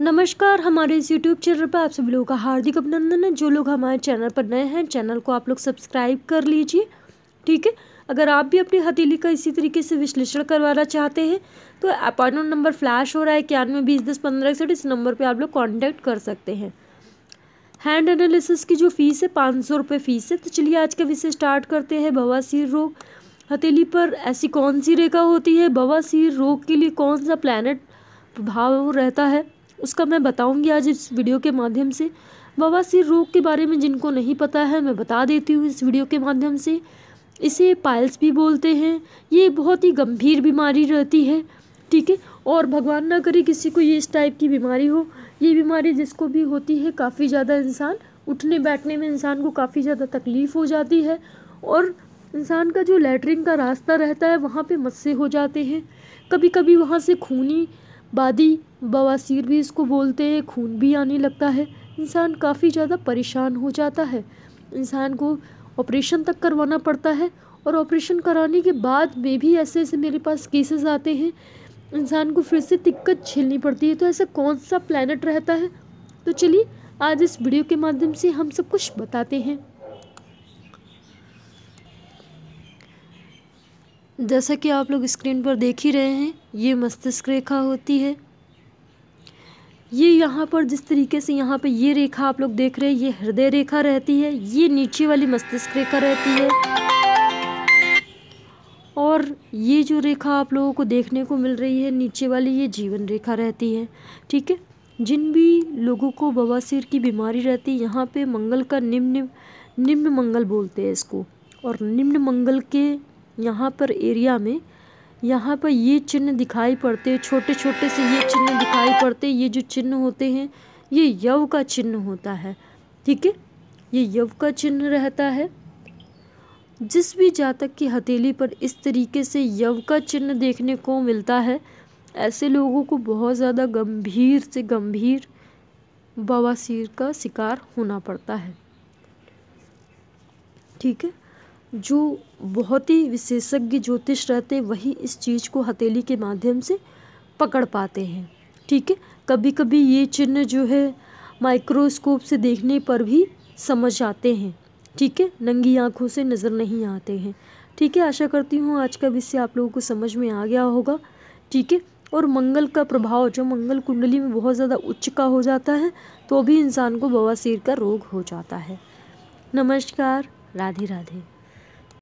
नमस्कार हमारे इस यूट्यूब चैनल पर आप सभी लोगों का हार्दिक अभिनंदन है जो लोग हमारे चैनल पर नए हैं चैनल को आप लोग सब्सक्राइब कर लीजिए ठीक है अगर आप भी अपनी हथेली का इसी तरीके से विश्लेषण करवाना चाहते हैं तो अपॉइंटमेंट नंबर फ्लैश हो रहा है इक्यानवे बीस दस पंद्रह इकसठ इस नंबर पर आप लोग कॉन्टैक्ट कर सकते हैं हैंड एनालिसिस की जो फीस है पाँच सौ रुपये फ़ीस है तो चलिए आज का विषय स्टार्ट करते हैं बवासीर रोग हथेली पर ऐसी कौन सी रेखा होती है बवासीर रोग के लिए कौन सा प्लानट प्रभाव रहता है उसका मैं बताऊंगी आज इस वीडियो के माध्यम से बवासीर रोग के बारे में जिनको नहीं पता है मैं बता देती हूँ इस वीडियो के माध्यम से इसे पायल्स भी बोलते हैं ये बहुत ही गंभीर बीमारी रहती है ठीक है और भगवान ना करे किसी को ये इस टाइप की बीमारी हो ये बीमारी जिसको भी होती है काफ़ी ज़्यादा इंसान उठने बैठने में इंसान को काफ़ी ज़्यादा तकलीफ़ हो जाती है और इंसान का जो लेटरिन का रास्ता रहता है वहाँ पे मस्से हो जाते हैं कभी कभी वहाँ से खूनी बादी बवासीर भी इसको बोलते हैं खून भी आने लगता है इंसान काफ़ी ज़्यादा परेशान हो जाता है इंसान को ऑपरेशन तक करवाना पड़ता है और ऑपरेशन कराने के बाद में भी ऐसे ऐसे मेरे पास केसेस आते हैं इंसान को फिर से दिक्कत झेलनी पड़ती है तो ऐसा कौन सा प्लानट रहता है तो चलिए आज इस वीडियो के माध्यम से हम सब कुछ बताते हैं जैसा कि आप लोग स्क्रीन पर देख ही रहे हैं ये मस्तिष्क रेखा होती है ये यहाँ पर जिस तरीके से यहाँ पे ये रेखा आप लोग देख रहे हैं ये हृदय रेखा रहती है ये नीचे वाली मस्तिष्क रेखा रहती है और ये जो रेखा आप लोगों को देखने को मिल रही है नीचे वाली ये जीवन रेखा रहती है ठीक है जिन भी लोगों को बवासीर की बीमारी रहती है यहाँ पे मंगल का निम्न निम्न मंगल बोलते हैं इसको और निम्न मंगल के यहाँ पर एरिया में यहाँ पर ये चिन्ह दिखाई पड़ते हैं छोटे-छोटे से ये चिन्ह दिखाई पड़ते हैं ये जो चिन्ह होते हैं ये यव का चिन्ह होता है ठीक है ये यव का चिन्ह रहता है जिस भी जातक की हथेली पर इस तरीके से यव का चिन्ह देखने को मिलता है ऐसे लोगों को बहुत ज़्यादा गंभीर से गंभीर बवासीर का शिकार होना पड़ता है ठीक है जो बहुत ही विशेषज्ञ ज्योतिष रहते वही इस चीज़ को हथेली के माध्यम से पकड़ पाते हैं ठीक है कभी कभी ये चिन्ह जो है माइक्रोस्कोप से देखने पर भी समझ आते हैं ठीक है नंगी आँखों से नज़र नहीं आते हैं ठीक है आशा करती हूँ आज का विषय आप लोगों को समझ में आ गया होगा ठीक है और मंगल का प्रभाव जो मंगल कुंडली में बहुत ज़्यादा उच्च का हो जाता है तो भी इंसान को बवासीर का रोग हो जाता है नमस्कार राधे राधे